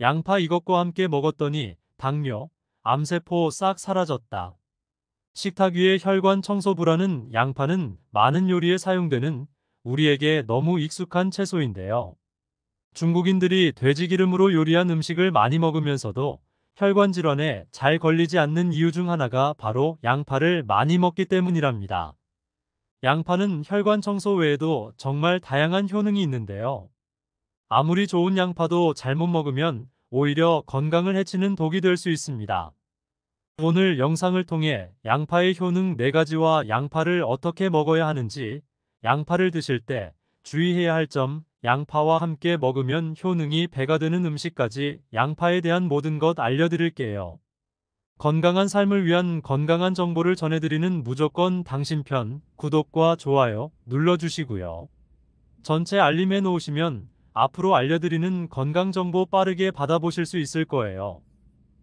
양파 이것과 함께 먹었더니 당뇨, 암세포 싹 사라졌다. 식탁 위의 혈관 청소 부라는 양파는 많은 요리에 사용되는 우리에게 너무 익숙한 채소인데요. 중국인들이 돼지기름으로 요리한 음식을 많이 먹으면서도 혈관 질환에 잘 걸리지 않는 이유 중 하나가 바로 양파를 많이 먹기 때문이랍니다. 양파는 혈관 청소 외에도 정말 다양한 효능이 있는데요. 아무리 좋은 양파도 잘못 먹으면 오히려 건강을 해치는 독이 될 수 있습니다. 오늘 영상을 통해 양파의 효능 4가지와 양파를 어떻게 먹어야 하는지, 양파를 드실 때 주의해야 할 점, 양파와 함께 먹으면 효능이 배가 되는 음식까지 양파에 대한 모든 것 알려드릴게요. 건강한 삶을 위한 건강한 정보를 전해드리는 무조건 당신 편 구독과 좋아요 눌러주시고요. 전체 알림 에놓으시면 앞으로 알려드리는 건강정보 빠르게 받아보실 수 있을 거예요.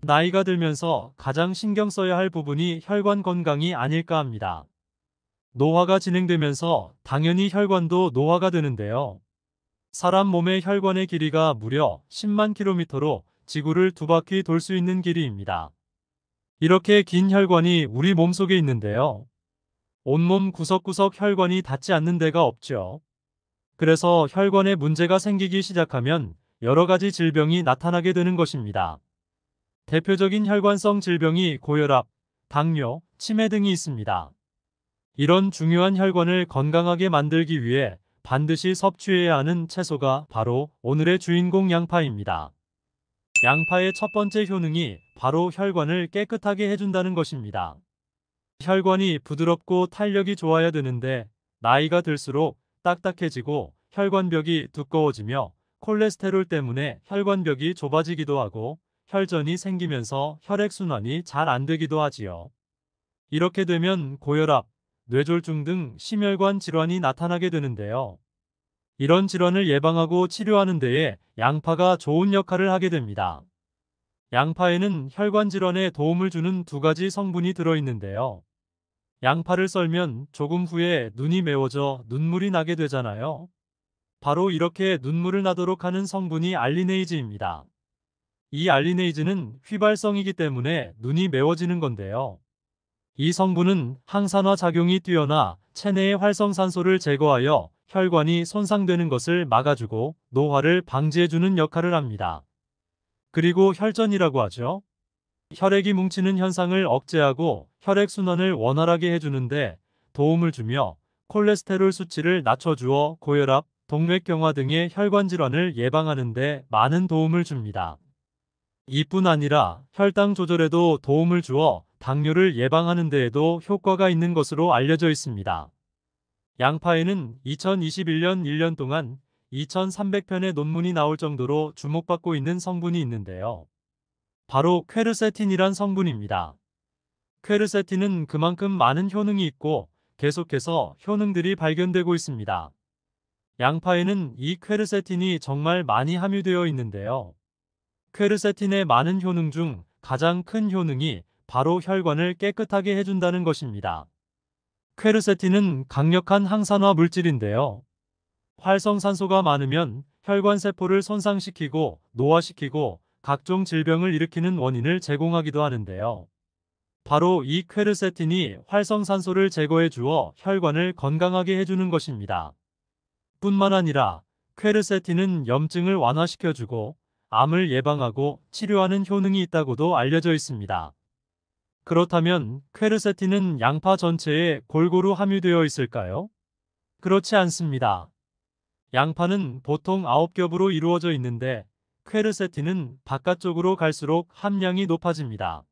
나이가 들면서 가장 신경 써야 할 부분이 혈관 건강이 아닐까 합니다. 노화가 진행되면서 당연히 혈관도 노화가 되는데요. 사람 몸의 혈관의 길이가 무려 10만 킬로미터로 지구를 두 바퀴 돌 수 있는 길이입니다. 이렇게 긴 혈관이 우리 몸속에 있는데요. 온몸 구석구석 혈관이 닿지 않는 데가 없죠. 그래서 혈관에 문제가 생기기 시작하면 여러 가지 질병이 나타나게 되는 것입니다. 대표적인 혈관성 질병이 고혈압, 당뇨, 치매 등이 있습니다. 이런 중요한 혈관을 건강하게 만들기 위해 반드시 섭취해야 하는 채소가 바로 오늘의 주인공 양파입니다. 양파의 첫 번째 효능이 바로 혈관을 깨끗하게 해준다는 것입니다. 혈관이 부드럽고 탄력이 좋아야 되는데 나이가 들수록 딱딱해지고 혈관벽이 두꺼워지며 콜레스테롤 때문에 혈관벽이 좁아지기도 하고 혈전이 생기면서 혈액순환이 잘 안되기도 하지요. 이렇게 되면 고혈압, 뇌졸중 등 심혈관 질환이 나타나게 되는데요. 이런 질환을 예방하고 치료하는 데에 양파가 좋은 역할을 하게 됩니다. 양파에는 혈관 질환에 도움을 주는 두 가지 성분이 들어있는데요. 양파를 썰면 조금 후에 눈이 매워져 눈물이 나게 되잖아요. 바로 이렇게 눈물을 나도록 하는 성분이 알리네이즈입니다. 이 알리네이즈는 휘발성이기 때문에 눈이 매워지는 건데요. 이 성분은 항산화 작용이 뛰어나 체내의 활성산소를 제거하여 혈관이 손상되는 것을 막아주고 노화를 방지해주는 역할을 합니다. 그리고 혈전이라고 하죠. 혈액이 뭉치는 현상을 억제하고 혈액순환을 원활하게 해주는데 도움을 주며 콜레스테롤 수치를 낮춰주어 고혈압, 동맥경화 등의 혈관 질환을 예방하는 데 많은 도움을 줍니다. 이뿐 아니라 혈당 조절에도 도움을 주어 당뇨를 예방하는 데에도 효과가 있는 것으로 알려져 있습니다. 양파에는 2021년 1년 동안 2300편의 논문이 나올 정도로 주목받고 있는 성분이 있는데요. 바로 퀘르세틴이란 성분입니다. 퀘르세틴은 그만큼 많은 효능이 있고 계속해서 효능들이 발견되고 있습니다. 양파에는 이 퀘르세틴이 정말 많이 함유되어 있는데요. 퀘르세틴의 많은 효능 중 가장 큰 효능이 바로 혈관을 깨끗하게 해준다는 것입니다. 퀘르세틴은 강력한 항산화 물질인데요. 활성산소가 많으면 혈관 세포를 손상시키고 노화시키고 각종 질병을 일으키는 원인을 제공하기도 하는데요. 바로 이 퀘르세틴이 활성산소를 제거해 주어 혈관을 건강하게 해주는 것입니다. 뿐만 아니라 퀘르세틴은 염증을 완화시켜주고 암을 예방하고 치료하는 효능이 있다고도 알려져 있습니다. 그렇다면 퀘르세틴은 양파 전체에 골고루 함유되어 있을까요? 그렇지 않습니다. 양파는 보통 9겹으로 이루어져 있는데 퀘르세틴은 바깥쪽으로 갈수록 함량이 높아집니다.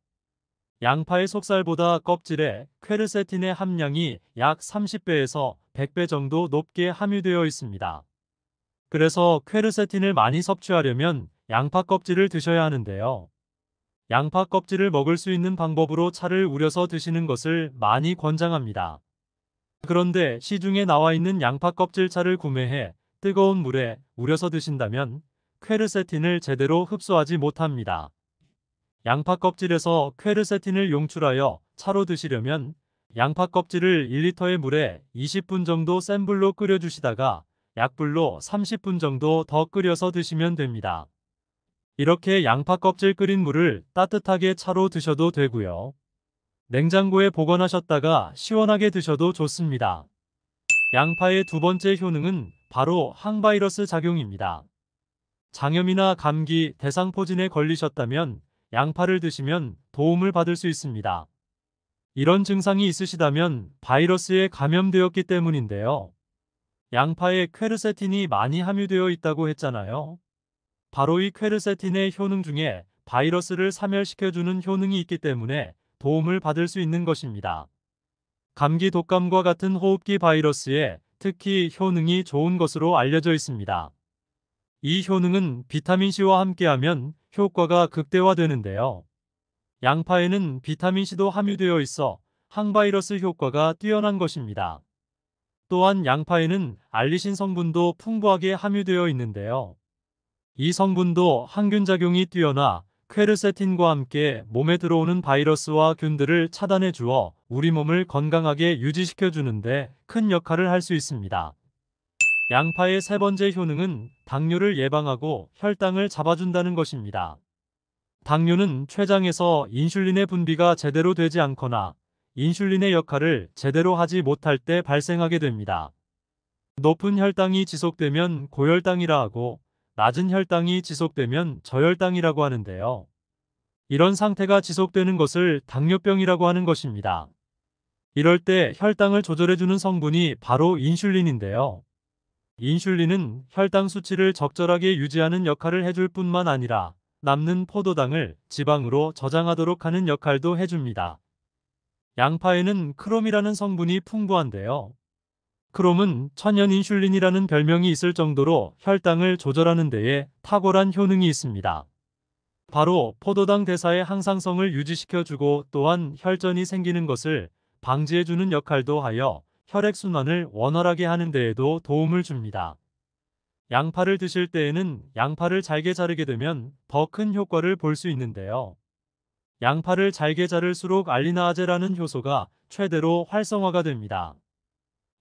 양파의 속살보다 껍질에 퀘르세틴의 함량이 약 30배에서 100배 정도 높게 함유되어 있습니다. 그래서 퀘르세틴을 많이 섭취하려면 양파 껍질을 드셔야 하는데요. 양파 껍질을 먹을 수 있는 방법으로 차를 우려서 드시는 것을 많이 권장합니다. 그런데 시중에 나와 있는 양파 껍질 차를 구매해 뜨거운 물에 우려서 드신다면 퀘르세틴을 제대로 흡수하지 못합니다. 양파 껍질에서 퀘르세틴을 용출하여 차로 드시려면 양파 껍질을 1리터의 물에 20분 정도 센 불로 끓여주시다가 약불로 30분 정도 더 끓여서 드시면 됩니다. 이렇게 양파 껍질 끓인 물을 따뜻하게 차로 드셔도 되고요. 냉장고에 보관하셨다가 시원하게 드셔도 좋습니다. 양파의 두 번째 효능은 바로 항바이러스 작용입니다. 장염이나 감기, 대상포진에 걸리셨다면 양파를 드시면 도움을 받을 수 있습니다. 이런 증상이 있으시다면 바이러스에 감염되었기 때문인데요. 양파에 퀘르세틴이 많이 함유되어 있다고 했잖아요. 바로 이 퀘르세틴의 효능 중에 바이러스를 사멸시켜주는 효능이 있기 때문에 도움을 받을 수 있는 것입니다. 감기 독감과 같은 호흡기 바이러스에 특히 효능이 좋은 것으로 알려져 있습니다. 이 효능은 비타민C와 함께하면 효과가 극대화되는데요. 양파에는 비타민C도 함유되어 있어 항바이러스 효과가 뛰어난 것입니다. 또한 양파에는 알리신 성분도 풍부하게 함유되어 있는데요. 이 성분도 항균작용이 뛰어나 퀘르세틴과 함께 몸에 들어오는 바이러스와 균들을 차단해 주어 우리 몸을 건강하게 유지시켜 주는데 큰 역할을 할 수 있습니다. 양파의 세 번째 효능은 당뇨를 예방하고 혈당을 잡아준다는 것입니다. 당뇨는 췌장에서 인슐린의 분비가 제대로 되지 않거나 인슐린의 역할을 제대로 하지 못할 때 발생하게 됩니다. 높은 혈당이 지속되면 고혈당이라 하고 낮은 혈당이 지속되면 저혈당이라고 하는데요. 이런 상태가 지속되는 것을 당뇨병이라고 하는 것입니다. 이럴 때 혈당을 조절해주는 성분이 바로 인슐린인데요. 인슐린은 혈당 수치를 적절하게 유지하는 역할을 해줄 뿐만 아니라 남는 포도당을 지방으로 저장하도록 하는 역할도 해줍니다. 양파에는 크롬이라는 성분이 풍부한데요. 크롬은 천연 인슐린이라는 별명이 있을 정도로 혈당을 조절하는 데에 탁월한 효능이 있습니다. 바로 포도당 대사의 항상성을 유지시켜주고 또한 혈전이 생기는 것을 방지해주는 역할도 하여 혈액순환을 원활하게 하는 데에도 도움을 줍니다. 양파를 드실 때에는 양파를 잘게 자르게 되면 더 큰 효과를 볼 수 있는데요. 양파를 잘게 자를수록 알리나아제라는 효소가 최대로 활성화가 됩니다.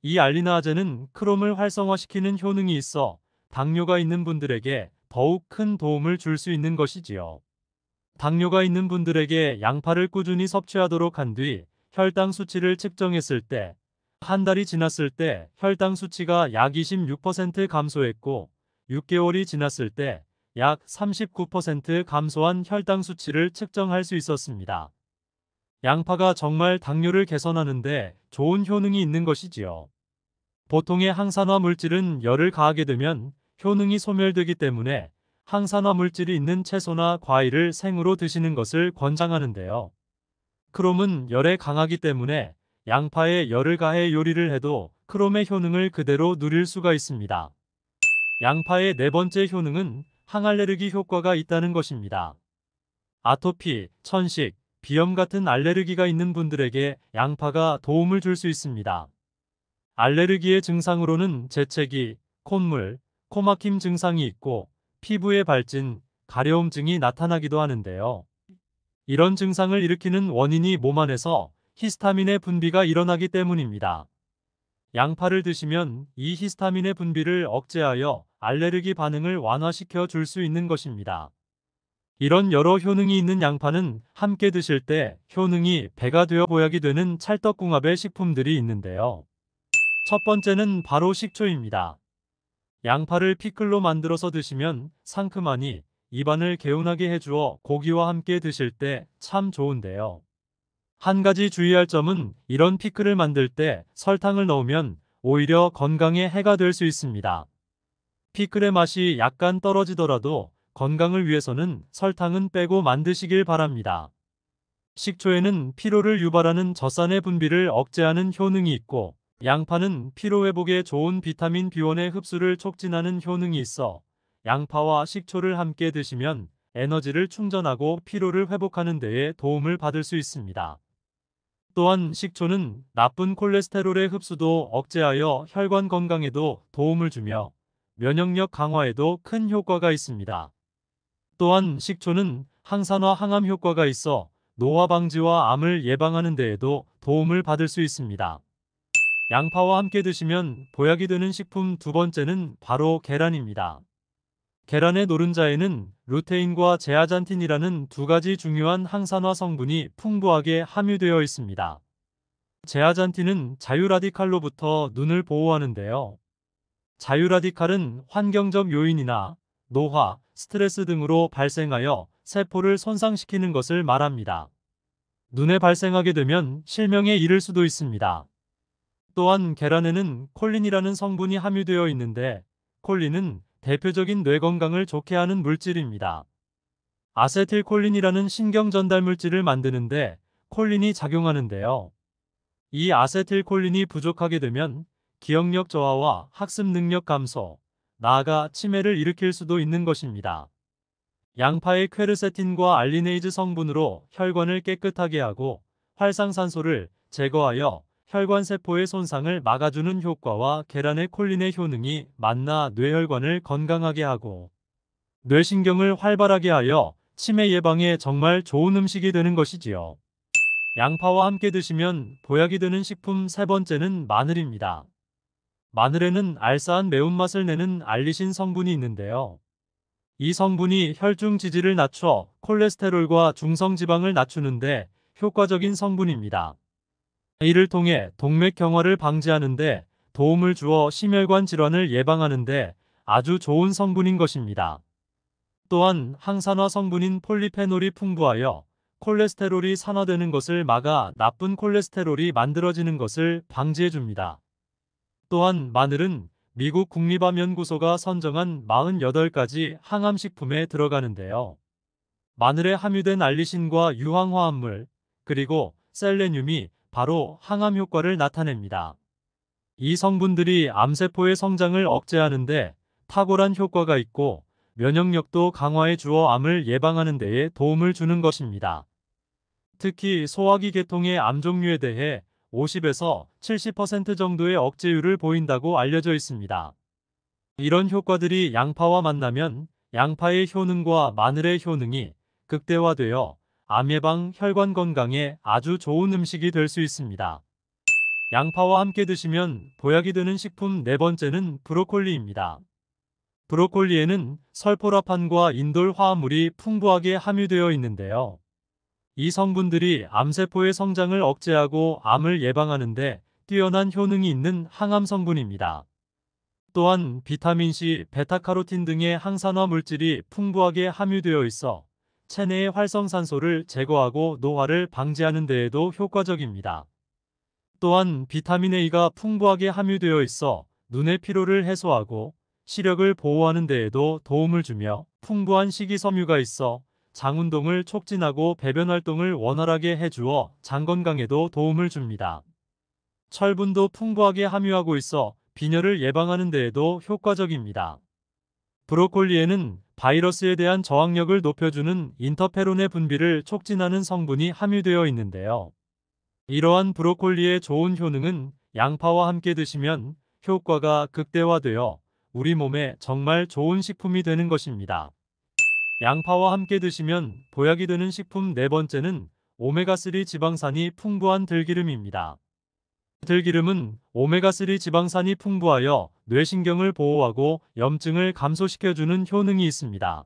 이 알리나아제는 크롬을 활성화시키는 효능이 있어 당뇨가 있는 분들에게 더욱 큰 도움을 줄 수 있는 것이지요. 당뇨가 있는 분들에게 양파를 꾸준히 섭취하도록 한 뒤 혈당 수치를 측정했을 때한 달이 지났을 때 혈당 수치가 약 26% 감소했고 6개월이 지났을 때 약 39% 감소한 혈당 수치를 측정할 수 있었습니다. 양파가 정말 당뇨를 개선하는데 좋은 효능이 있는 것이지요. 보통의 항산화 물질은 열을 가하게 되면 효능이 소멸되기 때문에 항산화 물질이 있는 채소나 과일을 생으로 드시는 것을 권장하는데요. 크롬은 열에 강하기 때문에 양파에 열을 가해 요리를 해도 크롬의 효능을 그대로 누릴 수가 있습니다. 양파의 네 번째 효능은 항알레르기 효과가 있다는 것입니다. 아토피, 천식, 비염 같은 알레르기가 있는 분들에게 양파가 도움을 줄 수 있습니다. 알레르기의 증상으로는 재채기, 콧물, 코막힘 증상이 있고 피부의 발진, 가려움증이 나타나기도 하는데요. 이런 증상을 일으키는 원인이 몸 안에서 히스타민의 분비가 일어나기 때문입니다. 양파를 드시면 이 히스타민의 분비를 억제하여 알레르기 반응을 완화시켜 줄 수 있는 것입니다. 이런 여러 효능이 있는 양파는 함께 드실 때 효능이 배가 되어 보약이 되는 찰떡궁합의 식품들이 있는데요. 첫 번째는 바로 식초입니다. 양파를 피클로 만들어서 드시면 상큼하니 입안을 개운하게 해주어 고기와 함께 드실 때 참 좋은데요. 한 가지 주의할 점은 이런 피클을 만들 때 설탕을 넣으면 오히려 건강에 해가 될 수 있습니다. 피클의 맛이 약간 떨어지더라도 건강을 위해서는 설탕은 빼고 만드시길 바랍니다. 식초에는 피로를 유발하는 젖산의 분비를 억제하는 효능이 있고 양파는 피로회복에 좋은 비타민 B1의 흡수를 촉진하는 효능이 있어 양파와 식초를 함께 드시면 에너지를 충전하고 피로를 회복하는 데에 도움을 받을 수 있습니다. 또한 식초는 나쁜 콜레스테롤의 흡수도 억제하여 혈관 건강에도 도움을 주며 면역력 강화에도 큰 효과가 있습니다. 또한 식초는 항산화 항암 효과가 있어 노화 방지와 암을 예방하는 데에도 도움을 받을 수 있습니다. 양파와 함께 드시면 보약이 되는 식품 두 번째는 바로 계란입니다. 계란의 노른자에는 루테인과 제아잔틴이라는 두 가지 중요한 항산화 성분이 풍부하게 함유되어 있습니다. 제아잔틴은 자유라디칼로부터 눈을 보호하는데요. 자유라디칼은 환경적 요인이나 노화, 스트레스 등으로 발생하여 세포를 손상시키는 것을 말합니다. 눈에 발생하게 되면 실명에 이를 수도 있습니다. 또한 계란에는 콜린이라는 성분이 함유되어 있는데 콜린은 대표적인 뇌 건강을 좋게 하는 물질입니다. 아세틸콜린이라는 신경 전달 물질을 만드는데 콜린이 작용하는데요. 이 아세틸콜린이 부족하게 되면 기억력 저하와 학습 능력 감소, 나아가 치매를 일으킬 수도 있는 것입니다. 양파의 퀘르세틴과 알리네이즈 성분으로 혈관을 깨끗하게 하고 활성산소를 제거하여 혈관세포의 손상을 막아주는 효과와 계란의 콜린의 효능이 만나 뇌혈관을 건강하게 하고 뇌신경을 활발하게 하여 치매 예방에 정말 좋은 음식이 되는 것이지요. 양파와 함께 드시면 보약이 되는 식품 세 번째는 마늘입니다. 마늘에는 알싸한 매운맛을 내는 알리신 성분이 있는데요. 이 성분이 혈중 지지를 낮춰 콜레스테롤과 중성지방을 낮추는데 효과적인 성분입니다. 이를 통해 동맥 경화를 방지하는데 도움을 주어 심혈관 질환을 예방하는데 아주 좋은 성분인 것입니다. 또한 항산화 성분인 폴리페놀이 풍부하여 콜레스테롤이 산화되는 것을 막아 나쁜 콜레스테롤이 만들어지는 것을 방지해줍니다. 또한 마늘은 미국 국립암연구소가 선정한 48가지 항암식품에 들어가는데요. 마늘에 함유된 알리신과 유황화합물, 그리고 셀레늄이 바로 항암 효과를 나타냅니다. 이 성분들이 암세포의 성장을 억제하는데 탁월한 효과가 있고 면역력도 강화해 주어 암을 예방하는 데에 도움을 주는 것입니다. 특히 소화기 계통의 암 종류에 대해 50에서 70% 정도의 억제율을 보인다고 알려져 있습니다. 이런 효과들이 양파와 만나면 양파의 효능과 마늘의 효능이 극대화되어 암 예방, 혈관 건강에 아주 좋은 음식이 될 수 있습니다. 양파와 함께 드시면 보약이 되는 식품 네 번째는 브로콜리입니다. 브로콜리에는 설포라판과 인돌 화합물이 풍부하게 함유되어 있는데요. 이 성분들이 암세포의 성장을 억제하고 암을 예방하는데 뛰어난 효능이 있는 항암 성분입니다. 또한 비타민C, 베타카로틴 등의 항산화 물질이 풍부하게 함유되어 있어 체내의 활성산소를 제거하고 노화를 방지하는 데에도 효과적입니다. 또한 비타민 A가 풍부하게 함유되어 있어 눈의 피로를 해소하고 시력을 보호하는 데에도 도움을 주며 풍부한 식이섬유가 있어 장 운동을 촉진하고 배변 활동을 원활하게 해주어 장 건강에도 도움을 줍니다. 철분도 풍부하게 함유하고 있어 빈혈을 예방하는 데에도 효과적입니다. 브로콜리에는 바이러스에 대한 저항력을 높여주는 인터페론의 분비를 촉진하는 성분이 함유되어 있는데요. 이러한 브로콜리의 좋은 효능은 양파와 함께 드시면 효과가 극대화되어 우리 몸에 정말 좋은 식품이 되는 것입니다. 양파와 함께 드시면 보약이 되는 식품 네 번째는 오메가3 지방산이 풍부한 들기름입니다. 들기름은 오메가3 지방산이 풍부하여 뇌신경을 보호하고 염증을 감소시켜주는 효능이 있습니다.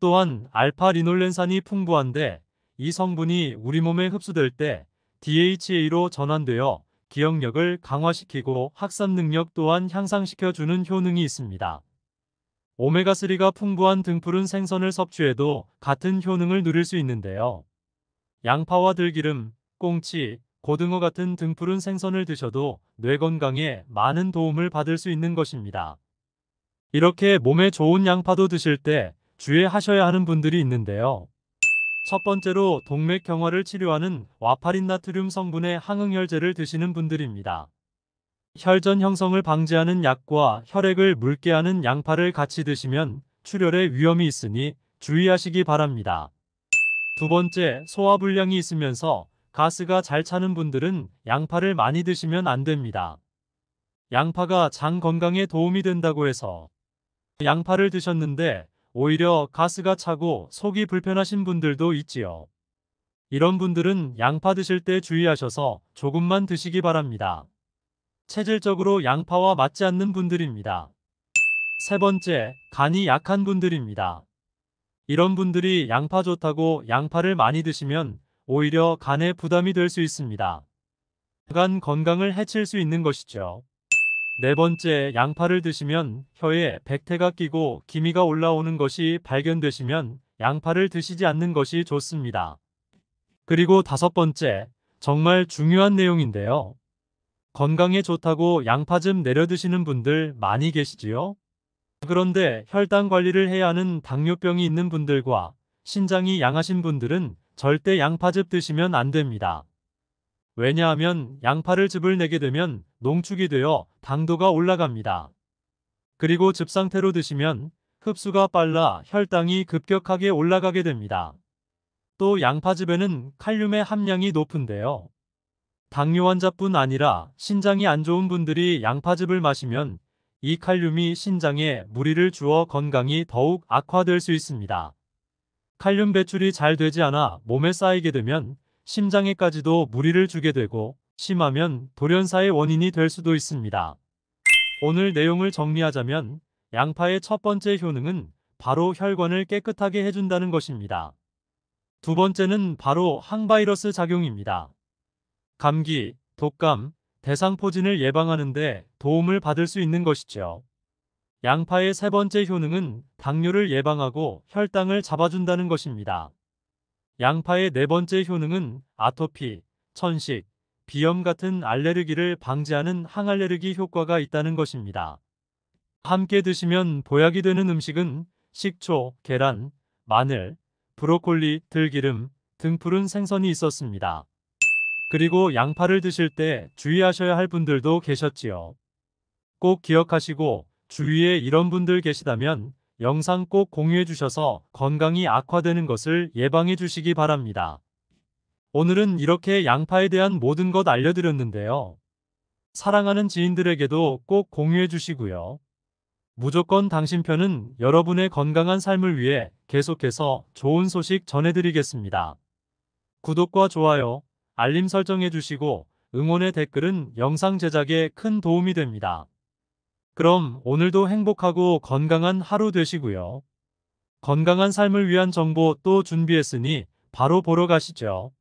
또한 알파리놀렌산이 풍부한데 이 성분이 우리 몸에 흡수될 때 DHA로 전환되어 기억력을 강화시키고 학습 능력 또한 향상시켜주는 효능이 있습니다. 오메가3가 풍부한 등푸른 생선을 섭취해도 같은 효능을 누릴 수 있는데요. 양파와 들기름, 꽁치, 고등어 같은 등푸른 생선을 드셔도 뇌 건강에 많은 도움을 받을 수 있는 것입니다. 이렇게 몸에 좋은 양파도 드실 때 주의하셔야 하는 분들이 있는데요. 첫 번째로 동맥 경화를 치료하는 와파린 나트륨 성분의 항응혈제를 드시는 분들입니다. 혈전 형성을 방지하는 약과 혈액을 묽게 하는 양파를 같이 드시면 출혈의 위험이 있으니 주의하시기 바랍니다. 두 번째, 소화불량이 있으면서 가스가 잘 차는 분들은 양파를 많이 드시면 안 됩니다. 양파가 장 건강에 도움이 된다고 해서 양파를 드셨는데 오히려 가스가 차고 속이 불편하신 분들도 있지요. 이런 분들은 양파 드실 때 주의하셔서 조금만 드시기 바랍니다. 체질적으로 양파와 맞지 않는 분들입니다. 세 번째, 간이 약한 분들입니다. 이런 분들이 양파 좋다고 양파를 많이 드시면 오히려 간에 부담이 될 수 있습니다. 간 건강을 해칠 수 있는 것이죠. 네 번째, 양파를 드시면 혀에 백태가 끼고 기미가 올라오는 것이 발견되시면 양파를 드시지 않는 것이 좋습니다. 그리고 다섯 번째, 정말 중요한 내용인데요. 건강에 좋다고 양파 즙 내려 드시는 분들 많이 계시지요? 그런데 혈당 관리를 해야 하는 당뇨병이 있는 분들과 신장이 양하신 분들은 절대 양파즙 드시면 안 됩니다. 왜냐하면 양파를 즙을 내게 되면 농축이 되어 당도가 올라갑니다. 그리고 즙 상태로 드시면 흡수가 빨라 혈당이 급격하게 올라가게 됩니다. 또 양파즙에는 칼륨의 함량이 높은데요. 당뇨 환자뿐 아니라 신장이 안 좋은 분들이 양파즙을 마시면 이 칼륨이 신장에 무리를 주어 건강이 더욱 악화될 수 있습니다. 칼륨 배출이 잘 되지 않아 몸에 쌓이게 되면 심장에까지도 무리를 주게 되고 심하면 돌연사의 원인이 될 수도 있습니다. 오늘 내용을 정리하자면 양파의 첫 번째 효능은 바로 혈관을 깨끗하게 해준다는 것입니다. 두 번째는 바로 항바이러스 작용입니다. 감기, 독감, 대상포진을 예방하는 데 도움을 받을 수 있는 것이죠. 양파의 세 번째 효능은 당뇨를 예방하고 혈당을 잡아준다는 것입니다. 양파의 네 번째 효능은 아토피, 천식, 비염 같은 알레르기를 방지하는 항알레르기 효과가 있다는 것입니다. 함께 드시면 보약이 되는 음식은 식초, 계란, 마늘, 브로콜리, 들기름, 등푸른 생선이 있었습니다. 그리고 양파를 드실 때 주의하셔야 할 분들도 계셨지요. 꼭 기억하시고 주위에 이런 분들 계시다면 영상 꼭 공유해 주셔서 건강이 악화되는 것을 예방해 주시기 바랍니다. 오늘은 이렇게 양파에 대한 모든 것 알려드렸는데요. 사랑하는 지인들에게도 꼭 공유해 주시고요. 무조건 당신 편은 여러분의 건강한 삶을 위해 계속해서 좋은 소식 전해드리겠습니다. 구독과 좋아요, 알림 설정해 주시고 응원의 댓글은 영상 제작에 큰 도움이 됩니다. 그럼 오늘도 행복하고 건강한 하루 되시고요. 건강한 삶을 위한 정보 또 준비했으니 바로 보러 가시죠.